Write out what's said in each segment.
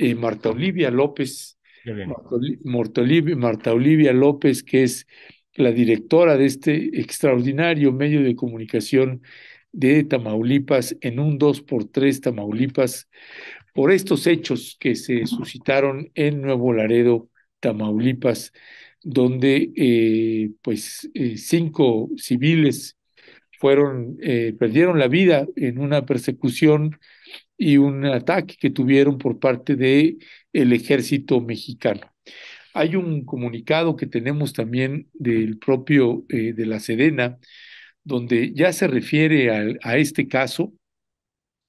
Eh, Marta Olivia López, Marta, Olivia López, que es la directora de este extraordinario medio de comunicación de Tamaulipas en un 2x3 Tamaulipas por estos hechos que se suscitaron en Nuevo Laredo, Tamaulipas, donde eh, pues eh, cinco civiles fueron perdieron la vida en una persecución y un ataque que tuvieron por parte del el ejército mexicano. Hay un comunicado que tenemos también del propio eh, de la Sedena, donde ya se refiere a este caso.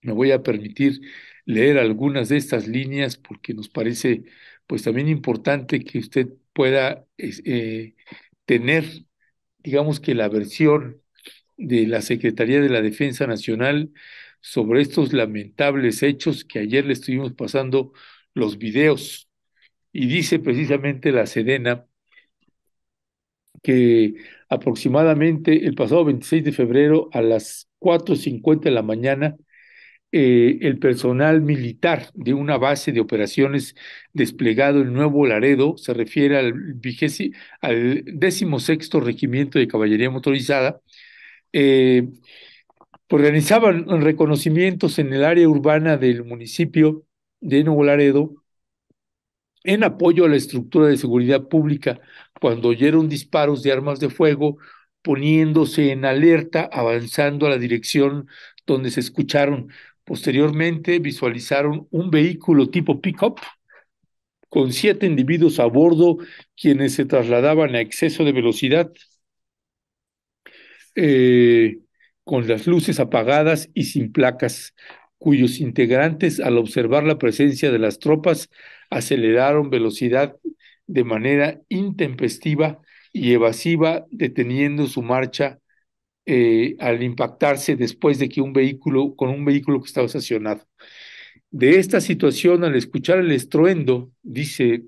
Me voy a permitir leer algunas de estas líneas porque nos parece pues también importante que usted pueda eh, tener, digamos que la versión de la Secretaría de la Defensa Nacional sobre estos lamentables hechos que ayer le estuvimos pasando los videos. Y dice precisamente la Sedena que aproximadamente el pasado 26 de febrero a las 4.50 de la mañana, eh, el personal militar de una base de operaciones desplegado en Nuevo Laredo, se refiere al, vigésimo, al 16 Regimiento de Caballería Motorizada, eh, Organizaban reconocimientos en el área urbana del municipio de Nuevo Laredo en apoyo a la estructura de seguridad pública cuando oyeron disparos de armas de fuego, poniéndose en alerta, avanzando a la dirección donde se escucharon. Posteriormente visualizaron un vehículo tipo pick-up con siete individuos a bordo, quienes se trasladaban a exceso de velocidad. Eh, con las luces apagadas y sin placas, cuyos integrantes al observar la presencia de las tropas aceleraron velocidad de manera intempestiva y evasiva, deteniendo su marcha eh, al impactarse después de que un vehículo, con un vehículo que estaba estacionado. De esta situación, al escuchar el estruendo, dice,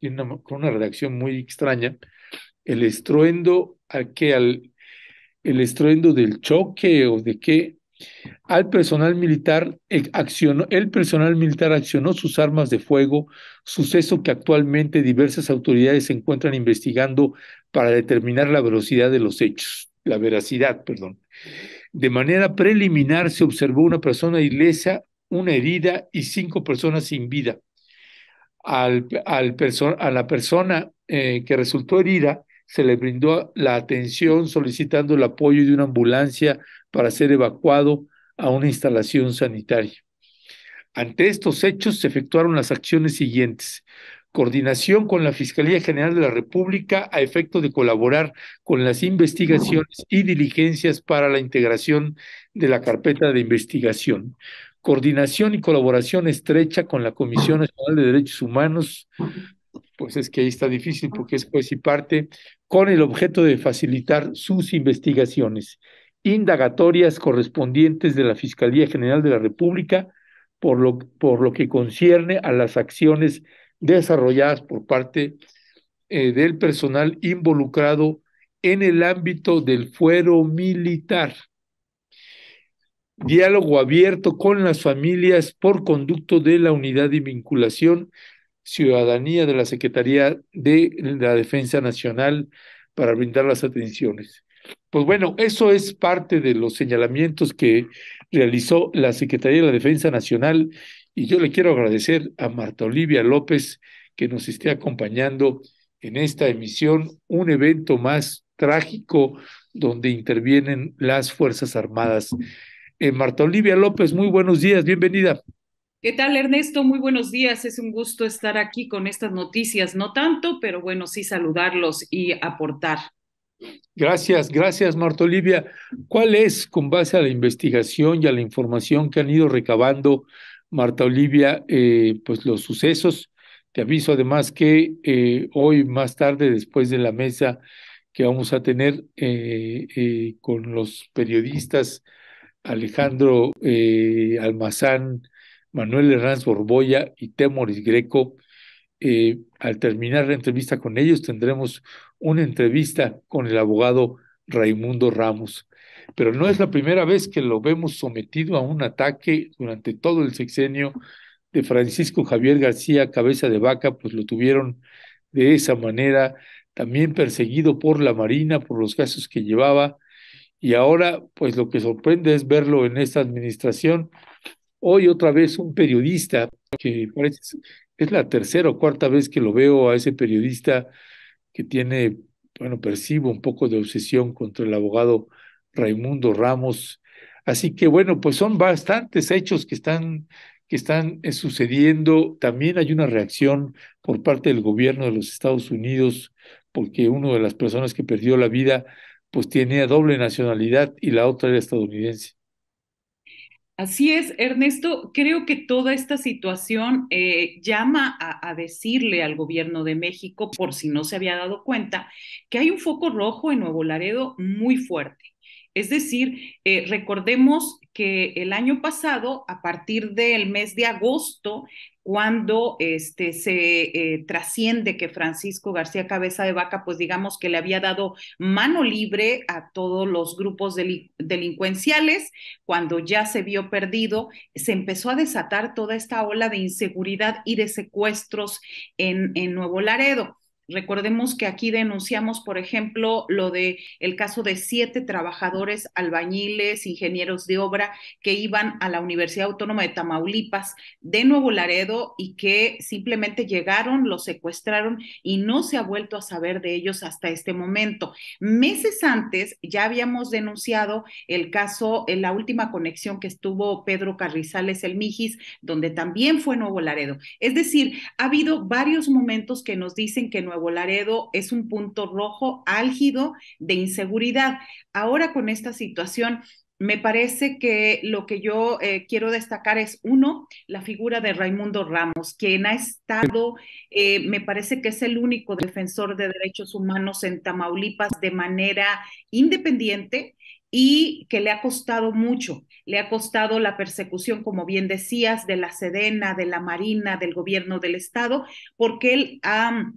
con una, una redacción muy extraña, el estruendo al que al el estruendo del choque o de que al personal militar eh, accionó, el personal militar accionó sus armas de fuego, suceso que actualmente diversas autoridades se encuentran investigando para determinar la velocidad de los hechos, la veracidad, perdón. De manera preliminar se observó una persona ilesa, una herida y cinco personas sin vida. Al, a la persona eh, que resultó herida se le brindó la atención solicitando el apoyo de una ambulancia para ser evacuado a una instalación sanitaria. Ante estos hechos se efectuaron las acciones siguientes. Coordinación con la Fiscalía General de la República a efecto de colaborar con las investigaciones y diligencias para la integración de la carpeta de investigación. Coordinación y colaboración estrecha con la Comisión Nacional de Derechos Humanos, pues es que ahí está difícil porque es juez y parte, con el objeto de facilitar sus investigaciones indagatorias correspondientes de la Fiscalía General de la República por lo, por lo que concierne a las acciones desarrolladas por parte eh, del personal involucrado en el ámbito del fuero militar. Diálogo abierto con las familias por conducto de la unidad de vinculación ciudadanía de la Secretaría de la Defensa Nacional para brindar las atenciones. Pues bueno, eso es parte de los señalamientos que realizó la Secretaría de la Defensa Nacional y yo le quiero agradecer a Marta Olivia López que nos esté acompañando en esta emisión, un evento más trágico donde intervienen las Fuerzas Armadas. Eh, Marta Olivia López, muy buenos días, bienvenida. ¿Qué tal, Ernesto? Muy buenos días. Es un gusto estar aquí con estas noticias. No tanto, pero bueno, sí saludarlos y aportar. Gracias, gracias, Marta Olivia. ¿Cuál es, con base a la investigación y a la información que han ido recabando, Marta Olivia, eh, pues los sucesos? Te aviso además que eh, hoy más tarde, después de la mesa que vamos a tener eh, con los periodistas Alejandro Almazán, Manuel Herranz Borboya y Temoris Greco. Eh, al terminar la entrevista con ellos tendremos una entrevista con el abogado Raimundo Ramos. Pero no es la primera vez que lo vemos sometido a un ataque durante todo el sexenio de Francisco Javier García, cabeza de vaca, pues lo tuvieron de esa manera, también perseguido por la Marina por los casos que llevaba. Y ahora, pues lo que sorprende es verlo en esta administración Hoy otra vez un periodista, que parece, es la tercera o cuarta vez que lo veo a ese periodista que tiene, bueno, percibo un poco de obsesión contra el abogado Raimundo Ramos. Así que bueno, pues son bastantes hechos que están que están eh, sucediendo. También hay una reacción por parte del gobierno de los Estados Unidos, porque una de las personas que perdió la vida, pues tenía doble nacionalidad y la otra era estadounidense. Así es, Ernesto. Creo que toda esta situación eh, llama a, a, decirle al gobierno de México, por si no se había dado cuenta, que hay un foco rojo en Nuevo Laredo muy fuerte. Es decir, eh, recordemos que el año pasado, a partir del mes de agosto, cuando este, se eh, trasciende que Francisco García Cabeza de Vaca, pues digamos que le había dado mano libre a todos los grupos delincuenciales, cuando ya se vio perdido, se empezó a desatar toda esta ola de inseguridad y de secuestros en Nuevo Laredo. Recordemos que aquí denunciamos, por ejemplo, lo de el caso de siete trabajadores albañiles, ingenieros de obra que iban a la Universidad Autónoma de Tamaulipas de Nuevo Laredo y que simplemente llegaron, los secuestraron y no se ha vuelto a saber de ellos hasta este momento. Meses antes ya habíamos denunciado el caso en la última conexión que estuvo Pedro Carrizales el Mijis, donde también fue Nuevo Laredo. Es decir, ha habido varios momentos que nos dicen que Bolaredo es un punto rojo álgido de inseguridad. Ahora con esta situación me parece que lo que yo eh, quiero destacar es, uno, la figura de Raimundo Ramos, quien ha estado, eh, me parece que es el único defensor de derechos humanos en Tamaulipas de manera independiente y que le ha costado mucho, le ha costado la persecución, como bien decías, de la Sedena, de la Marina, del gobierno del Estado, porque él ha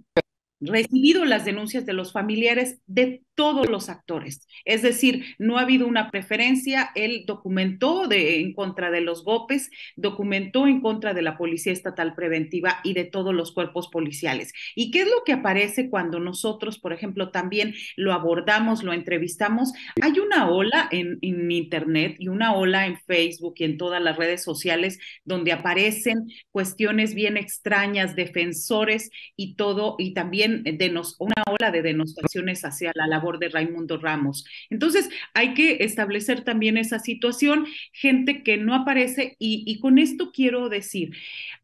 recibido las denuncias de los familiares de todos los actores. Es decir, no ha habido una preferencia. Él documentó en contra de los GOPES, documentó en contra de la Policía Estatal Preventiva y de todos los cuerpos policiales. ¿Y qué es lo que aparece cuando nosotros, por ejemplo, también lo abordamos, lo entrevistamos? Hay una ola en, Internet y una ola en Facebook y en todas las redes sociales donde aparecen cuestiones bien extrañas, defensores y todo, y también una ola de denostaciones hacia la labor de Raimundo Ramos. Entonces, hay que establecer también esa situación, gente que no aparece y, con esto quiero decir,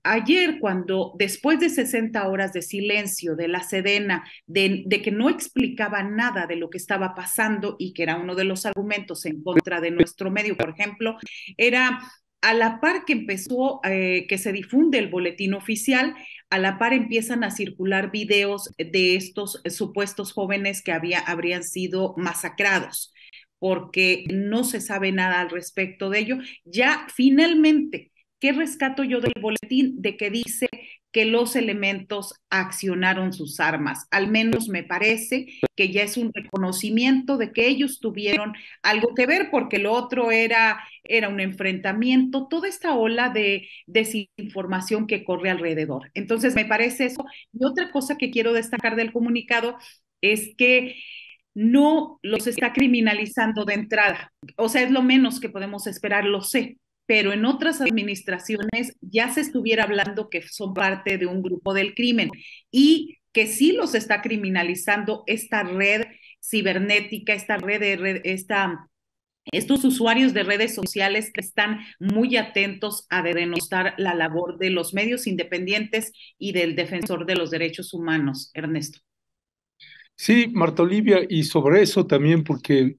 ayer cuando después de 60 horas de silencio de la Sedena, de que no explicaba nada de lo que estaba pasando y que era uno de los argumentos en contra de nuestro medio, por ejemplo, era a la par que empezó, eh, que se difunde el boletín oficial, a la par empiezan a circular videos de estos supuestos jóvenes que había, habrían sido masacrados, porque no se sabe nada al respecto de ello. Ya finalmente, ¿qué rescato yo del boletín? De que dice que los elementos accionaron sus armas. Al menos me parece que ya es un reconocimiento de que ellos tuvieron algo que ver, porque lo otro era, era un enfrentamiento, toda esta ola de desinformación que corre alrededor. Entonces, me parece eso. Y otra cosa que quiero destacar del comunicado es que no los está criminalizando de entrada. O sea, es lo menos que podemos esperar, lo sé, pero en otras administraciones ya se estuviera hablando que son parte de un grupo del crimen y que sí los está criminalizando esta red cibernética, esta red de red, esta estos usuarios de redes sociales que están muy atentos a denostar la labor de los medios independientes y del defensor de los derechos humanos. Ernesto. Sí, Marta Olivia, y sobre eso también, porque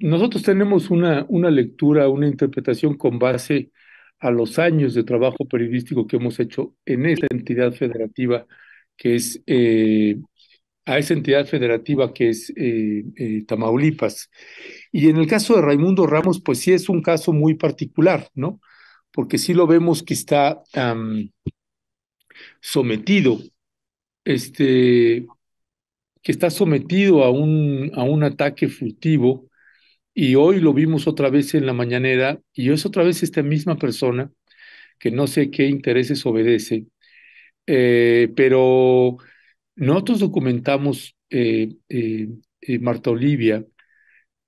nosotros tenemos una, una lectura, una interpretación con base a los años de trabajo periodístico que hemos hecho en esta entidad federativa, que es eh, a esa entidad federativa que es eh, eh, Tamaulipas. Y en el caso de Raimundo Ramos, pues sí es un caso muy particular, ¿no? Porque sí lo vemos que está sometido, este, que está sometido a un, a un ataque furtivo y hoy lo vimos otra vez en la mañanera y es otra vez esta misma persona que no sé qué intereses obedece, eh, pero nosotros documentamos, eh, eh, Marta Olivia,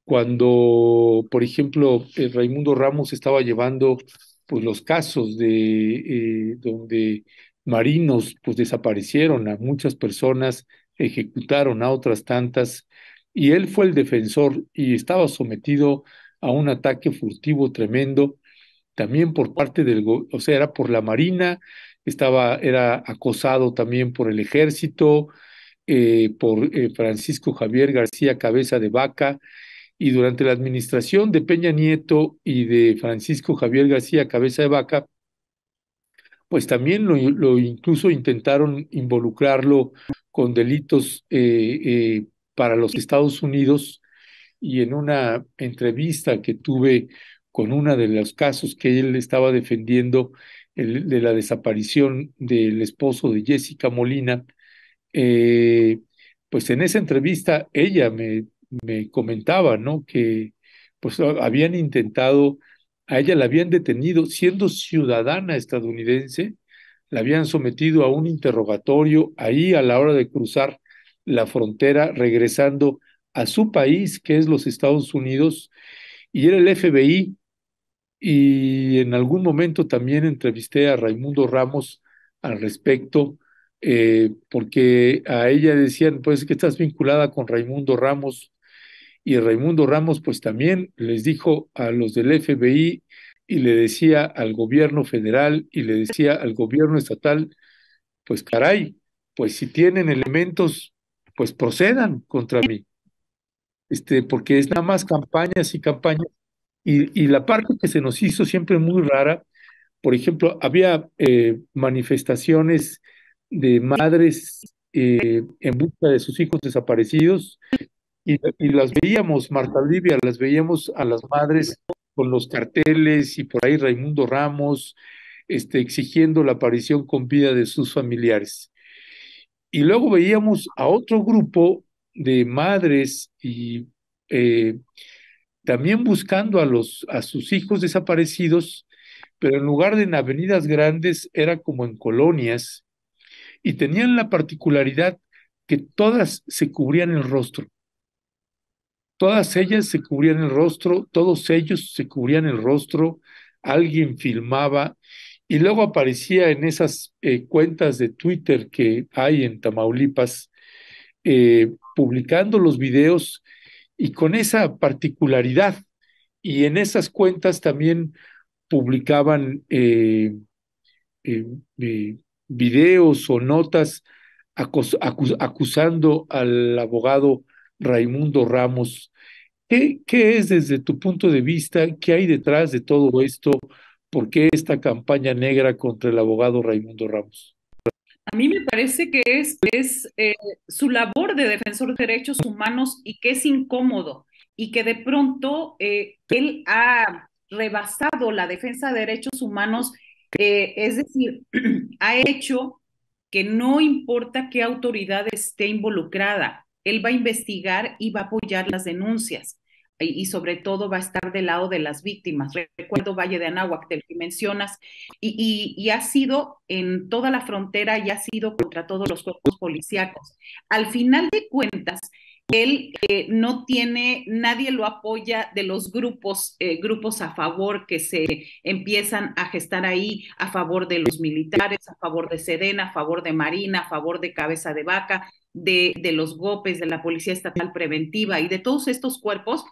cuando, por ejemplo, Raimundo Ramos estaba llevando pues, los casos de donde marinos pues, desaparecieron a muchas personas, ejecutaron a otras tantas, y él fue el defensor y estaba sometido a un ataque furtivo tremendo, también por parte del, o sea, era por la Marina, estaba, era acosado también por el ejército, eh, por eh, Francisco Javier García Cabeza de Vaca, y durante la administración de Peña Nieto y de Francisco Javier García Cabeza de Vaca, pues también lo, incluso intentaron involucrarlo con delitos eh, para los Estados Unidos y en una entrevista que tuve con uno de los casos que él estaba defendiendo, el, de la desaparición del esposo de Jessica Molina, eh, pues en esa entrevista ella me, me comentaba, ¿no? Que pues habían intentado, a ella la habían detenido siendo ciudadana estadounidense, la habían sometido a un interrogatorio ahí a la hora de cruzar la frontera regresando a su país, que es los Estados Unidos, y era el FBI. Y en algún momento también entrevisté a Raimundo Ramos al respecto, eh, porque a ella decían, pues que estás vinculada con Raimundo Ramos. Y Raimundo Ramos pues también les dijo a los del FBI y le decía al gobierno federal y le decía al gobierno estatal, pues caray, pues si tienen elementos pues procedan contra mí. Este, porque es nada más campañas y campañas. Y, la parte que se nos hizo siempre muy rara, por ejemplo, había eh, manifestaciones de madres eh, en busca de sus hijos desaparecidos y, las veíamos, Marta Olivia, las veíamos a las madres con los carteles y por ahí Raimundo Ramos este, exigiendo la aparición con vida de sus familiares. Y luego veíamos a otro grupo de madres y eh, también buscando a, los, a sus hijos desaparecidos, pero en lugar de en avenidas grandes era como en colonias y tenían la particularidad que todas se cubrían el rostro. Todas ellas se cubrían el rostro, todos ellos se cubrían el rostro, alguien filmaba y luego aparecía en esas eh, cuentas de Twitter que hay en Tamaulipas, eh, publicando los videos y con esa particularidad. Y en esas cuentas también publicaban eh, videos o notas acusando al abogado Raimundo Ramos. ¿Qué, ¿Qué es desde tu punto de vista? ¿Qué hay detrás de todo esto? ¿Por qué esta campaña negra contra el abogado Raimundo Ramos? A mí me parece que es, eh, su labor de defensor de derechos humanos y que es incómodo y que de pronto eh, él ha rebasado la defensa de derechos humanos, eh, es decir, ha hecho que no importa qué autoridad esté involucrada, él va a investigar y va a apoyar las denuncias y sobre todo va a estar del lado de las víctimas. Recuerdo Valle de Anáhuac, del que mencionas, y, y, ha sido en toda la frontera y ha sido contra todos los cuerpos policíacos. Al final de cuentas, él eh, no tiene, nadie lo apoya de los grupos, eh, grupos a favor que se empiezan a gestar ahí, a favor de los militares, a favor de Sedena, a favor de Marina, a favor de Cabeza de Vaca, de, los golpes de la Policía Estatal Preventiva y de todos estos cuerpos,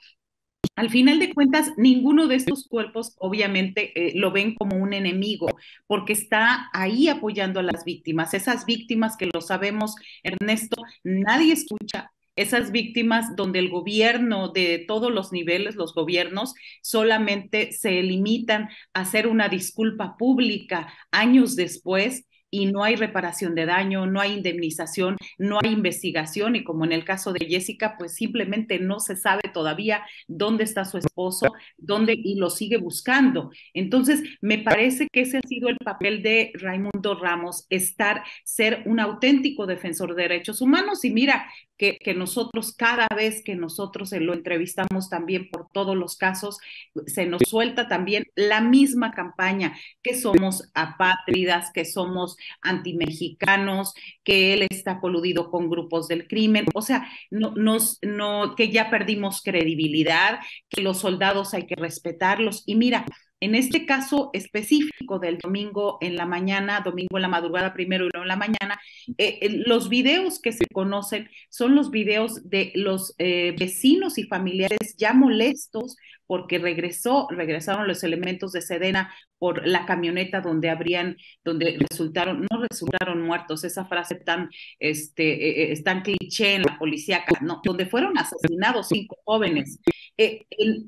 al final de cuentas, ninguno de estos cuerpos obviamente eh, lo ven como un enemigo, porque está ahí apoyando a las víctimas. Esas víctimas que lo sabemos, Ernesto, nadie escucha. Esas víctimas donde el gobierno de todos los niveles, los gobiernos, solamente se limitan a hacer una disculpa pública años después y no hay reparación de daño, no hay indemnización, no hay investigación y como en el caso de Jessica, pues simplemente no se sabe todavía dónde está su esposo, dónde y lo sigue buscando. Entonces, me parece que ese ha sido el papel de Raimundo Ramos, estar, ser un auténtico defensor de derechos humanos y mira, que, nosotros cada vez que nosotros lo entrevistamos también por todos los casos, se nos suelta también la misma campaña, que somos apátridas, que somos antimexicanos, que él está coludido con grupos del crimen, o sea, no, nos, no, que ya perdimos credibilidad, que los soldados hay que respetarlos. Y mira, en este caso específico del domingo en la mañana, domingo en la madrugada primero y luego en la mañana, eh, eh, los videos que se conocen son los videos de los eh, vecinos y familiares ya molestos porque regresó, regresaron los elementos de Sedena por la camioneta donde habrían, donde resultaron, no resultaron muertos, esa frase tan, este, tan cliché en la policía, no, donde fueron asesinados cinco jóvenes.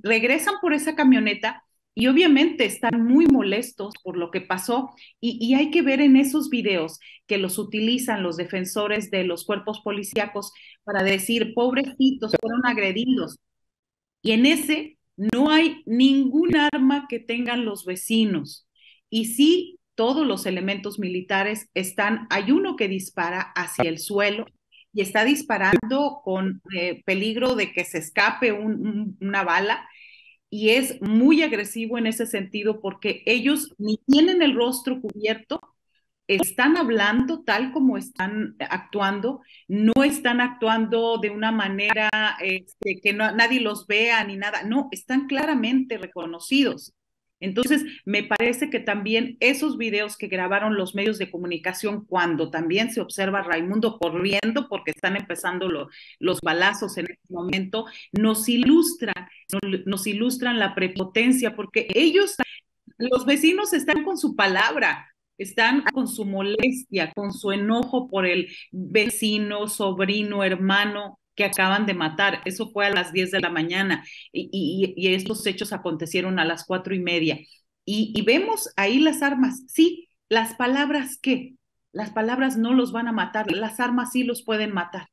regresan por esa camioneta y obviamente están muy molestos por lo que pasó y, hay que ver en esos videos que los utilizan los defensores de los cuerpos policíacos para decir, pobrecitos, fueron agredidos. Y en ese no hay ningún arma que tengan los vecinos. Y sí, todos los elementos militares están, hay uno que dispara hacia el suelo y está disparando con eh, peligro de que se escape una bala y es muy agresivo en ese sentido porque ellos ni tienen el rostro cubierto, están hablando tal como están actuando, no están actuando de una manera este, que no, nadie los vea ni nada, no, están claramente reconocidos. Entonces, me parece que también esos videos que grabaron los medios de comunicación, cuando también se observa a Raimundo corriendo, porque están empezando los balazos en este momento, nos ilustran nos ilustran la prepotencia, porque ellos, los vecinos están con su palabra, están con su molestia, con su enojo por el vecino, sobrino, hermano que acaban de matar. Eso fue a las 10 de la mañana y, estos hechos acontecieron a las cuatro y media. Y, y vemos ahí las armas. Sí, las palabras qué? Las palabras no los van a matar, las armas sí los pueden matar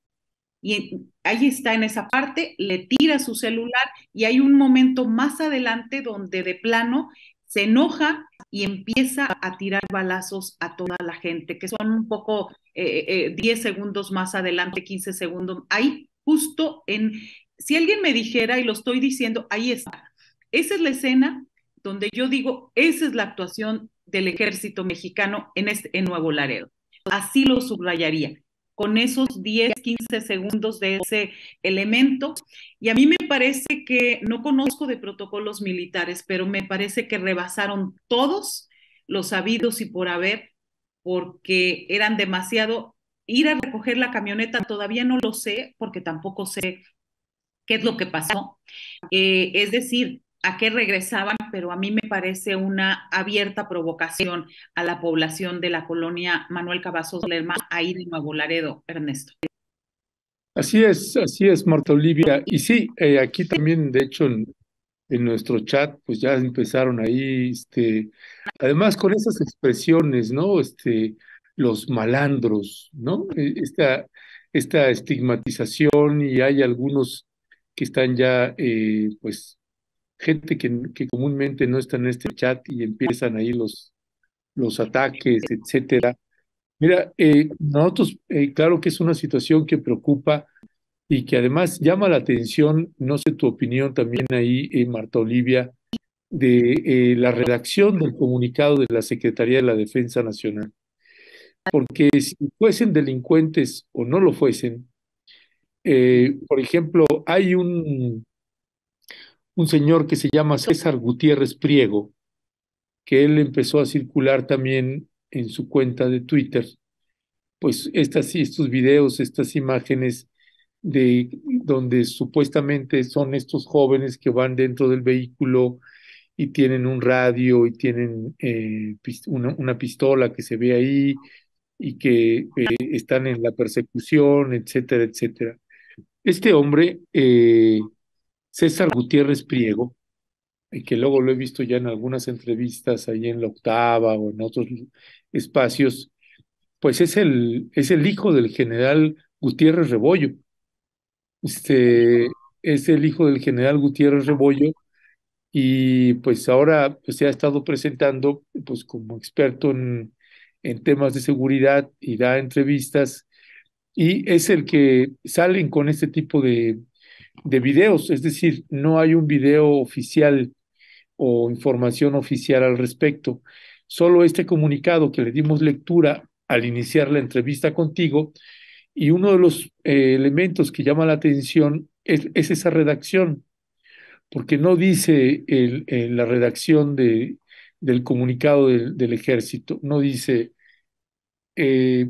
y ahí está en esa parte, le tira su celular y hay un momento más adelante donde de plano se enoja y empieza a tirar balazos a toda la gente, que son un poco 10 eh, eh, segundos más adelante, 15 segundos, ahí justo en, si alguien me dijera y lo estoy diciendo, ahí está, esa es la escena donde yo digo, esa es la actuación del ejército mexicano en, este, en Nuevo Laredo. Así lo subrayaría con esos 10, 15 segundos de ese elemento. Y a mí me parece que, no conozco de protocolos militares, pero me parece que rebasaron todos los habidos y por haber, porque eran demasiado. Ir a recoger la camioneta todavía no lo sé, porque tampoco sé qué es lo que pasó. Eh, es decir, a qué regresaban, pero a mí me parece una abierta provocación a la población de la colonia Manuel Cavazos Lerma, ahí de Nuevo Laredo, Ernesto. Así es, así es, Marta Olivia. Y sí, eh, aquí también, de hecho, en, nuestro chat, pues ya empezaron ahí, este, además con esas expresiones, ¿no? Este, los malandros, ¿no? Eh, esta, esta estigmatización y hay algunos que están ya, eh, pues, gente que, comúnmente no está en este chat y empiezan ahí los, los ataques, etcétera. Mira, eh, nosotros, eh, claro que es una situación que preocupa y que además llama la atención, no sé tu opinión también ahí, eh, Marta Olivia, de la redacción del comunicado de la Secretaría de la Defensa Nacional. Porque si fuesen delincuentes o no lo fuesen, por ejemplo, hay un un señor que se llama César Gutiérrez Priego, que él empezó a circular también en su cuenta de Twitter, pues estas, estos videos, estas imágenes de donde supuestamente son estos jóvenes que van dentro del vehículo y tienen un radio y tienen eh, una, pistola que se ve ahí y que eh, están en la persecución, etcétera, etcétera. Este hombre eh, César Gutiérrez Priego, que luego lo he visto ya en algunas entrevistas ahí en la octava o en otros espacios, pues es el, es el hijo del general Gutiérrez Rebollo. Este, es el hijo del general Gutiérrez Rebollo y pues ahora pues, se ha estado presentando pues como experto en, en temas de seguridad y da entrevistas y es el que salen con este tipo de, de videos, es decir, no hay un video oficial o información oficial al respecto. Solo este comunicado que le dimos lectura al iniciar la entrevista contigo y uno de los eh, elementos que llama la atención es, esa redacción, porque no dice la redacción de, del comunicado del, ejército, no dice, eh,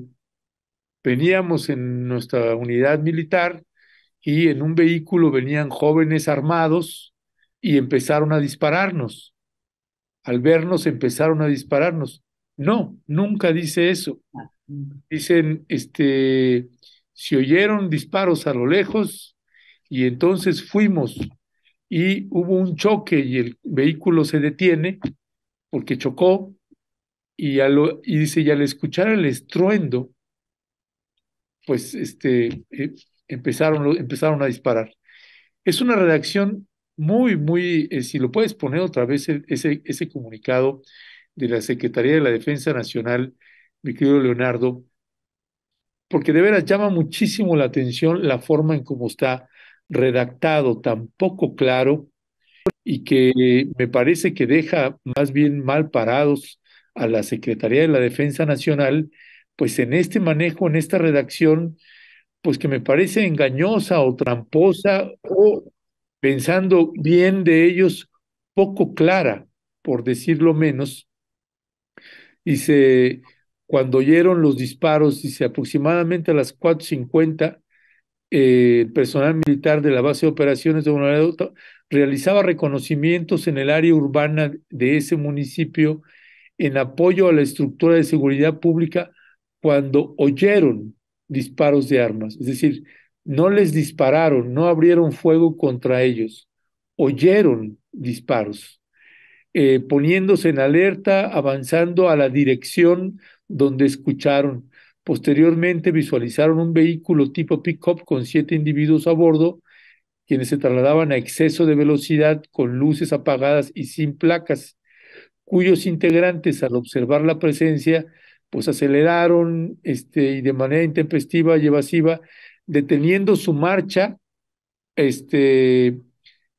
veníamos en nuestra unidad militar y en un vehículo venían jóvenes armados y empezaron a dispararnos. Al vernos empezaron a dispararnos. No, nunca dice eso. Ah, Dicen, este, se oyeron disparos a lo lejos y entonces fuimos y hubo un choque y el vehículo se detiene porque chocó y, a lo, y dice, y al escuchar el estruendo, pues este, eh, empezaron, empezaron a disparar. Es una redacción muy, muy, eh, si lo puedes poner otra vez e-, ese, ese comunicado de la Secretaría de la Defensa Nacional, mi querido Leonardo, porque de veras llama muchísimo la atención la forma en cómo está redactado, tan poco claro, y que me parece que deja más bien mal parados a la Secretaría de la Defensa Nacional, pues en este manejo, en esta redacción pues que me parece engañosa o tramposa o, pensando bien de ellos, poco clara, por decirlo menos. Dice, cuando oyeron los disparos, dice aproximadamente a las 4.50, eh, el personal militar de la base de operaciones de Bonalado realizaba reconocimientos en el área urbana de ese municipio en apoyo a la estructura de seguridad pública cuando oyeron disparos de armas, es decir, no les dispararon, no abrieron fuego contra ellos, oyeron disparos, eh, poniéndose en alerta, avanzando a la dirección donde escucharon. Posteriormente visualizaron un vehículo tipo pick con siete individuos a bordo, quienes se trasladaban a exceso de velocidad con luces apagadas y sin placas, cuyos integrantes al observar la presencia pues aceleraron este, y de manera intempestiva y evasiva, deteniendo su marcha, este,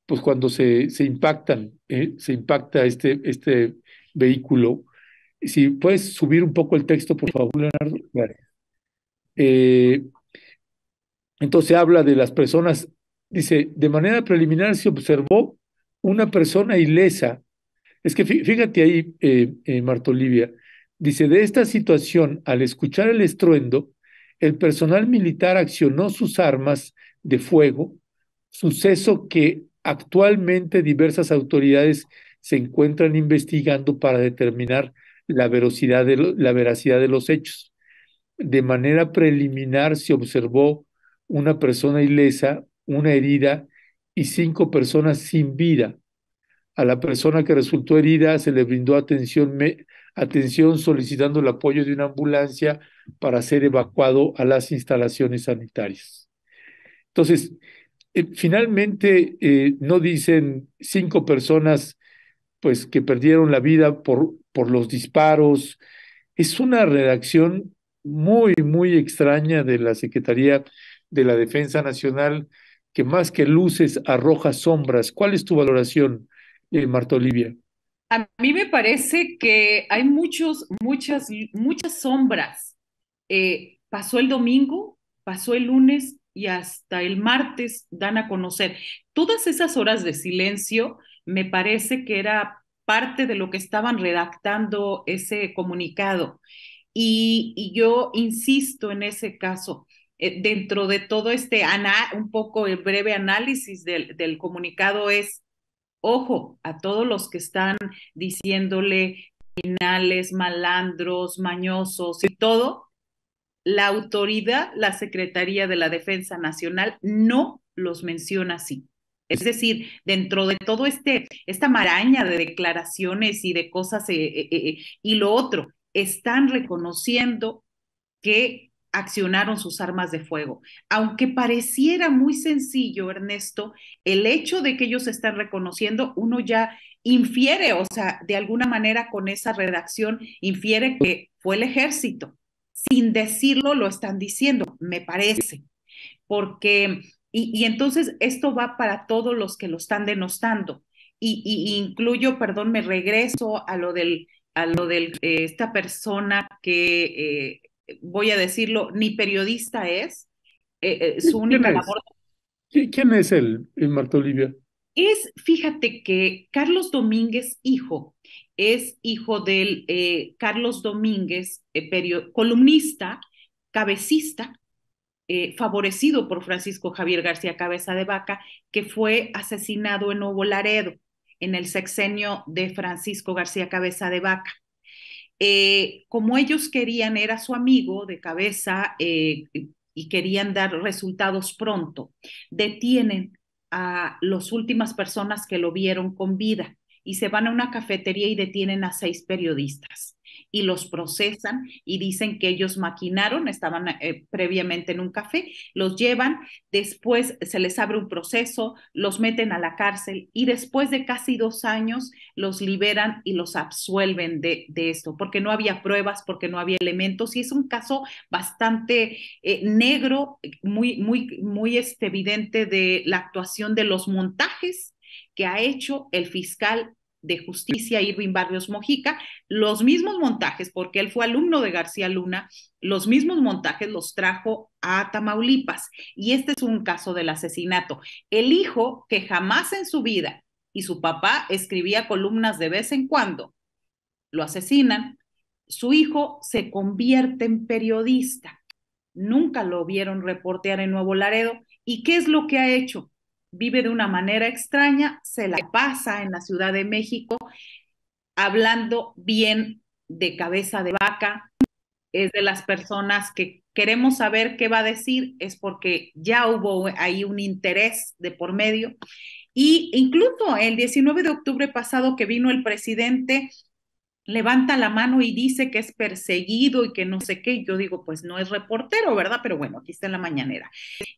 pues cuando se, se impactan, eh, se impacta este, este vehículo. Si puedes subir un poco el texto, por favor, Leonardo. Eh, entonces habla de las personas, dice, de manera preliminar se observó una persona ilesa. Es que fíjate ahí, eh, eh Marta Olivia, Dice, de esta situación, al escuchar el estruendo, el personal militar accionó sus armas de fuego, suceso que actualmente diversas autoridades se encuentran investigando para determinar la, la veracidad de los hechos. De manera preliminar se observó una persona ilesa, una herida y cinco personas sin vida. A la persona que resultó herida se le brindó atención atención solicitando el apoyo de una ambulancia para ser evacuado a las instalaciones sanitarias. Entonces, eh, finalmente eh, no dicen cinco personas pues que perdieron la vida por, por los disparos. Es una redacción muy, muy extraña de la Secretaría de la Defensa Nacional que más que luces arroja sombras. ¿Cuál es tu valoración, Marto eh, Marta Olivia? A mí me parece que hay muchos, muchas, muchas sombras. Eh, pasó el domingo, pasó el lunes y hasta el martes dan a conocer. Todas esas horas de silencio me parece que era parte de lo que estaban redactando ese comunicado. Y, yo insisto en ese caso, eh, dentro de todo este, un poco el breve análisis del, del comunicado es, Ojo a todos los que están diciéndole finales, malandros, mañosos y todo, la autoridad, la Secretaría de la Defensa Nacional, no los menciona así. Es decir, dentro de todo este, esta maraña de declaraciones y de cosas eh, eh, eh, y lo otro, están reconociendo que accionaron sus armas de fuego. Aunque pareciera muy sencillo, Ernesto, el hecho de que ellos están reconociendo, uno ya infiere, o sea, de alguna manera con esa redacción, infiere que fue el ejército. Sin decirlo, lo están diciendo, me parece. Porque, y, entonces esto va para todos los que lo están denostando. Y, incluyo, perdón, me regreso a lo del a lo de eh, esta persona que eh, voy a decirlo, ni periodista es. Eh, eh, su única ¿Quién labor. ¿Quién es el, el Marta Olivia? Es, fíjate que Carlos Domínguez, hijo, es hijo del eh, Carlos Domínguez, columnista, cabecista, favorecido por Francisco Javier García Cabeza de Vaca, que fue asesinado en Nuevo Laredo en el sexenio de Francisco García Cabeza de Vaca. Eh, como ellos querían, era su amigo de cabeza eh, y querían dar resultados pronto, detienen a las últimas personas que lo vieron con vida y se van a una cafetería y detienen a seis periodistas y los procesan y dicen que ellos maquinaron, estaban eh, previamente en un café, los llevan, después se les abre un proceso, los meten a la cárcel y después de casi dos años los liberan y los absuelven de, esto, porque no había pruebas, porque no había elementos y es un caso bastante eh, negro, muy, muy, muy este, evidente de la actuación de los montajes que ha hecho el fiscal de Justicia, Irwin Barrios Mojica, los mismos montajes, porque él fue alumno de García Luna, los mismos montajes los trajo a Tamaulipas. Y este es un caso del asesinato. El hijo que jamás en su vida y su papá escribía columnas de vez en cuando, lo asesinan, su hijo se convierte en periodista. Nunca lo vieron reportear en Nuevo Laredo. ¿Y qué es lo que ha hecho? vive de una manera extraña, se la pasa en la Ciudad de México hablando bien de cabeza de vaca, es de las personas que queremos saber qué va a decir, es porque ya hubo ahí un interés de por medio. Y incluso el 19 de octubre pasado que vino el presidente levanta la mano y dice que es perseguido y que no sé qué. Yo digo, pues no es reportero, ¿verdad? Pero bueno, aquí está en la mañanera.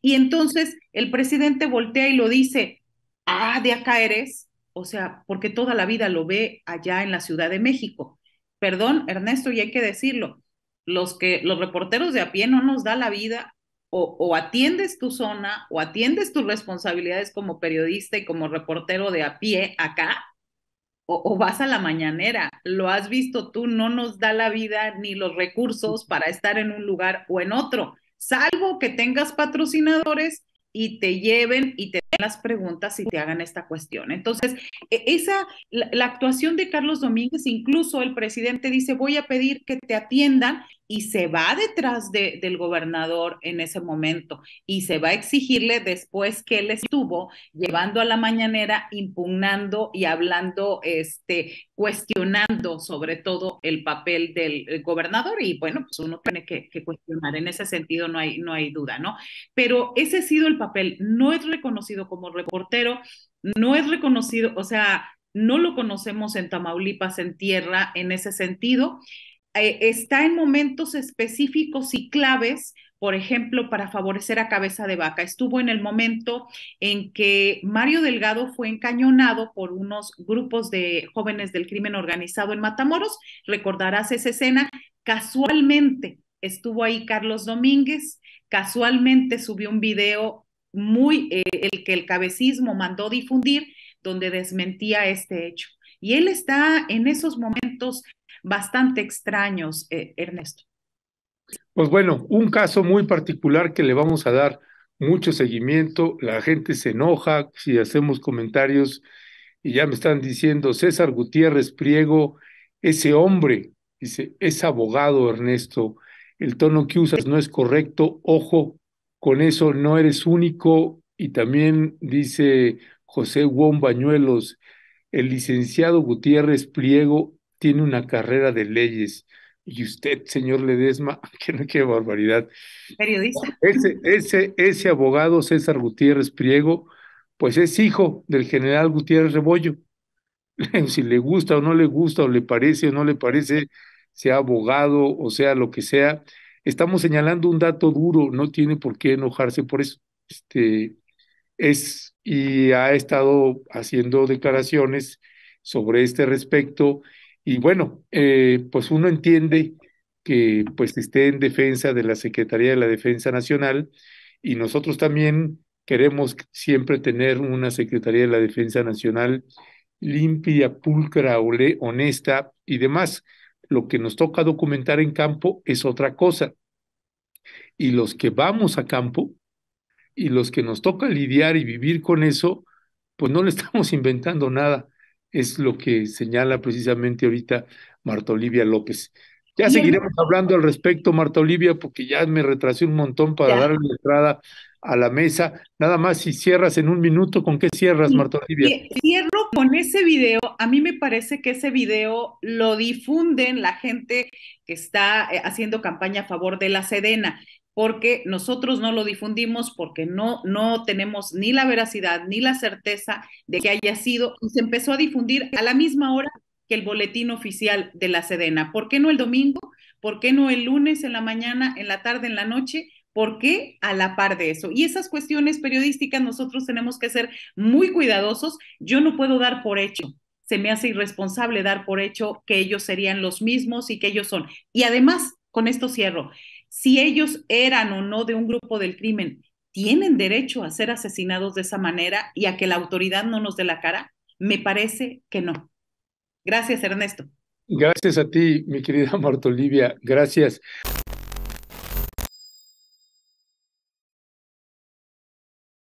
Y entonces el presidente voltea y lo dice, ah, de acá eres. O sea, porque toda la vida lo ve allá en la Ciudad de México. Perdón, Ernesto, y hay que decirlo, los, que, los reporteros de a pie no nos da la vida o, atiendes tu zona o atiendes tus responsabilidades como periodista y como reportero de a pie acá, o, o vas a la mañanera lo has visto tú, no nos da la vida ni los recursos para estar en un lugar o en otro, salvo que tengas patrocinadores y te lleven y te las preguntas y te hagan esta cuestión. Entonces, e, esa, la, actuación de Carlos Domínguez, incluso el presidente dice, voy a pedir que te atiendan y se va detrás del gobernador en ese momento y se va a exigirle después que él estuvo llevando a la mañanera, impugnando y hablando, este, cuestionando sobre todo el papel del gobernador y bueno, pues uno tiene que, que cuestionar, en ese sentido no hay, no hay duda, ¿no? Pero ese ha sido el papel, no es reconocido como reportero, no es reconocido, o sea, no lo conocemos en Tamaulipas, en tierra, en ese sentido. Eh, está en momentos específicos y claves por ejemplo, para favorecer a Cabeza de Vaca. Estuvo en el momento en que Mario Delgado fue encañonado por unos grupos de jóvenes del crimen organizado en Matamoros. Recordarás esa escena. Casualmente estuvo ahí Carlos Domínguez, casualmente subió un video muy eh, el que el cabecismo mandó difundir, donde desmentía este hecho. Y él está en esos momentos bastante extraños, eh, Ernesto. Pues bueno, un caso muy particular que le vamos a dar mucho seguimiento, la gente se enoja si hacemos comentarios y ya me están diciendo, César Gutiérrez Priego, ese hombre, dice, es abogado Ernesto, el tono que usas no es correcto, ojo, con eso no eres único y también dice José Juan Bañuelos, el licenciado Gutiérrez Priego tiene una carrera de leyes. Y usted, señor Ledesma, qué, qué barbaridad. Periodista. Ese, ese, ese abogado, César Gutiérrez Priego, pues es hijo del general Gutiérrez Rebollo. Si le gusta o no le gusta, o le parece o no le parece, sea abogado o sea lo que sea, estamos señalando un dato duro, no tiene por qué enojarse por eso. Este, es, y ha estado haciendo declaraciones sobre este respecto. Y bueno, eh, pues uno entiende que pues esté en defensa de la Secretaría de la Defensa Nacional y nosotros también queremos siempre tener una Secretaría de la Defensa Nacional limpia, pulcra, honesta y demás lo que nos toca documentar en campo es otra cosa. Y los que vamos a campo y los que nos toca lidiar y vivir con eso, pues no le estamos inventando nada. Es lo que señala precisamente ahorita Marta Olivia López. Ya seguiremos hablando al respecto, Marta Olivia, porque ya me retrasé un montón para darle darle entrada a la mesa. Nada más si cierras en un minuto, ¿con qué cierras, Marta Olivia? Cierro con ese video. A mí me parece que ese video lo difunden la gente que está eh, haciendo campaña a favor de la Sedena porque nosotros no lo difundimos, porque no, no tenemos ni la veracidad ni la certeza de que haya sido, y se empezó a difundir a la misma hora que el boletín oficial de la Sedena. ¿Por qué no el domingo? ¿Por qué no el lunes en la mañana, en la tarde, en la noche? ¿Por qué? A la par de eso. Y esas cuestiones periodísticas nosotros tenemos que ser muy cuidadosos. Yo no puedo dar por hecho. Se me hace irresponsable dar por hecho que ellos serían los mismos y que ellos son. Y además, con esto cierro, si ellos eran o no de un grupo del crimen, ¿tienen derecho a ser asesinados de esa manera y a que la autoridad no nos dé la cara? Me parece que no. Gracias, Ernesto. Gracias a ti, mi querida Marta Olivia. Gracias.